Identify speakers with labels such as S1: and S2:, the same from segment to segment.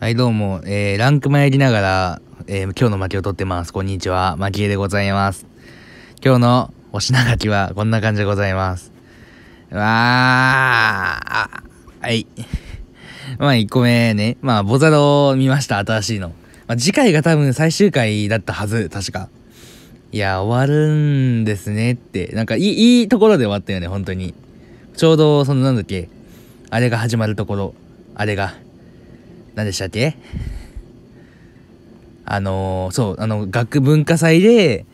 S1: はい、どうも、えー、ランク前やりながら、えー、今日の負けを取ってます。こんにちは、負けでございます。今日のお品書きはこんな感じでございます。うわあ、はい。まあ、1個目ね。まあ、ボザロ見ました、新しいの。まあ、次回が多分最終回だったはず、確か。いや、終わるんですねって。なんかいい、いいところで終わったよね、本当に。ちょうど、その、なんだっけ、あれが始まるところ、あれが。何でしたっけあのー、そう、あの、学文化祭で、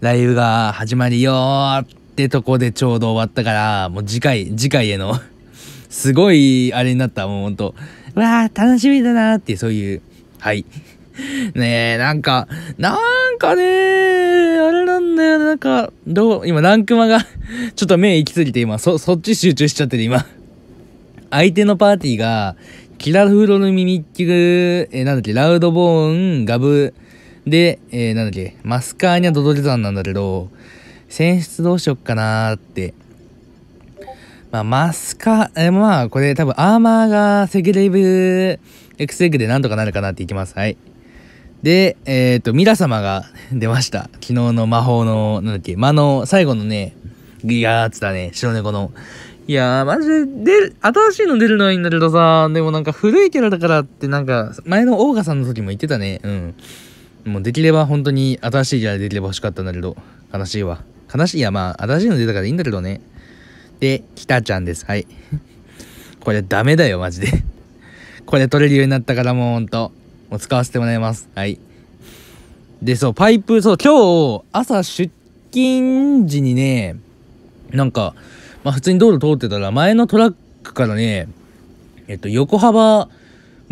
S1: ライブが始まるよーってとこでちょうど終わったから、もう次回、次回への すごい、あれになった、もうほんと、うわー、楽しみだなーっていう、そういう、はい。ねえ、なんか、なんかねあれなんだよ、なんか、どう、今、ランクマが ちょっと目行き過ぎて、今、そ、そっち集中しちゃってる、今。相手のパーティーがキラフロルミミッキグ、えー、なんだっけ、ラウドボーン、ガブ、で、えー、なんだっけ、マスカーニャドドリザンなんだけど、選出どうしよっかなーって。まあ、マスカ、えー、まあ、これ多分アーマーがセグレイブエクセグでなんとかなるかなっていきます。はい。で、えっ、ー、と、ミラ様が 出ました。昨日の魔法の、なんだっけ、魔の最後のね、ギガーっつったね、白猫のいやー、マジで、で、新しいの出るのはいいんだけどさ、でもなんか古いキャラだからってなんか、前のオーガさんの時も言ってたね。うん。もうできれば本当に新しいキャラできれば欲しかったんだけど、悲しいわ。悲しいや、まあ、新しいの出たからいいんだけどね。で、きたちゃんです。はい。これダメだよ、マジで これ取れるようになったからもうほんと、もう使わせてもらいます。はい。で、そう、パイプ、そう、今日、朝出勤時にね、なんか、まあ、普通に道路通ってたら、前のトラックからね、えっと、横幅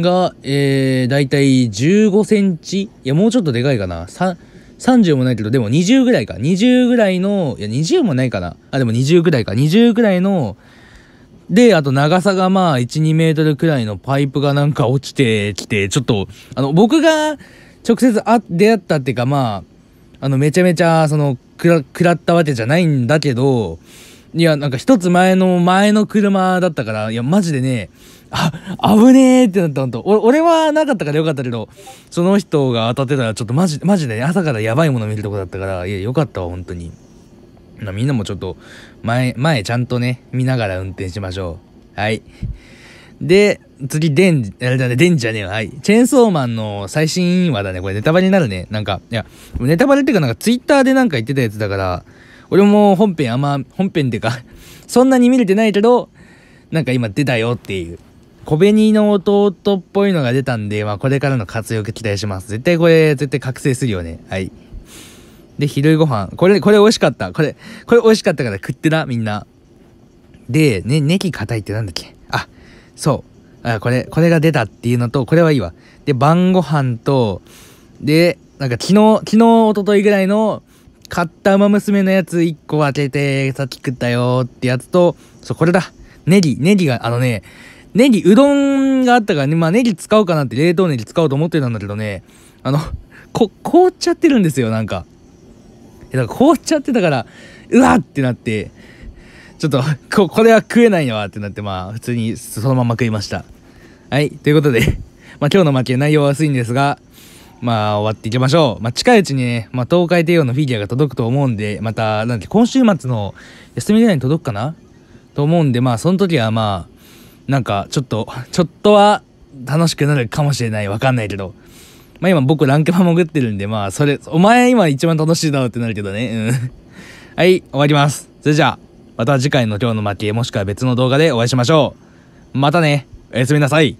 S1: が、えー、だいたい15センチいや、もうちょっとでかいかな。30もないけど、でも20ぐらいか。20ぐらいの、いや、20もないかな。あ、でも20ぐらいか。20ぐらいの、で、あと長さがまあ1、2メートルくらいのパイプがなんか落ちてきて、ちょっと、あの、僕が直接あ出会ったっていうかまあ、あの、めちゃめちゃ、その、くら、くらったわけじゃないんだけど、いや、なんか一つ前の、前の車だったから、いや、マジでね、あ、危ねえってなったほんと。俺はなかったからよかったけど、その人が当たってたら、ちょっとマジ、マジで、ね、朝からやばいもの見るとこだったから、いや、よかったわ、本当に。みんなもちょっと、前、前ちゃんとね、見ながら運転しましょう。はい。で、次、デン、あれだね、デンじゃねえわ。はい。チェーンソーマンの最新話だね。これネタバレになるね。なんか、いや、ネタバレっていうかなんかツイッターでなんか言ってたやつだから、俺も本編あんま、本編ってか そんなに見れてないけど、なんか今出たよっていう。小紅の弟っぽいのが出たんで、まあこれからの活躍期待します。絶対これ、絶対覚醒するよね。はい。で、昼ご飯。これ、これ美味しかった。これ、これ美味しかったから食ってな、みんな。で、ね、ネギ硬いってなんだっけあ、そう。あ、これ、これが出たっていうのと、これはいいわ。で、晩ご飯と、で、なんか昨日、昨日、おとといぐらいの買ったウマ娘のやつ1個開けて、さっき食ったよってやつと、そう、これだ。ネギ、ネギが、あのね、ネギ、うどんがあったからね、まあネギ使おうかなって冷凍ネギ使おうと思ってたんだけどね、あの、こ、凍っちゃってるんですよ、なんか。だから凍っちゃってたから、うわってなって、ちょっと、こ、これは食えないよってなって、まあ、普通にそのまま食いました。はい、ということでまあ今日の負け内容は薄いんですが、まあ、終わっていきましょう。まあ、近いうちにね、まあ、東海帝王のフィギュアが届くと思うんで、また、なんて、今週末の休みぐらいに届くかなと思うんで、まあ、その時はまあ、なんか、ちょっと、ちょっとは楽しくなるかもしれない。わかんないけど。まあ、今僕ランクマ潜ってるんで、まあ、それ、お前今一番楽しいだろってなるけどね。うん。はい、終わります。それじゃあ、また次回の今日の負け、もしくは別の動画でお会いしましょう。またね。おやすみなさい。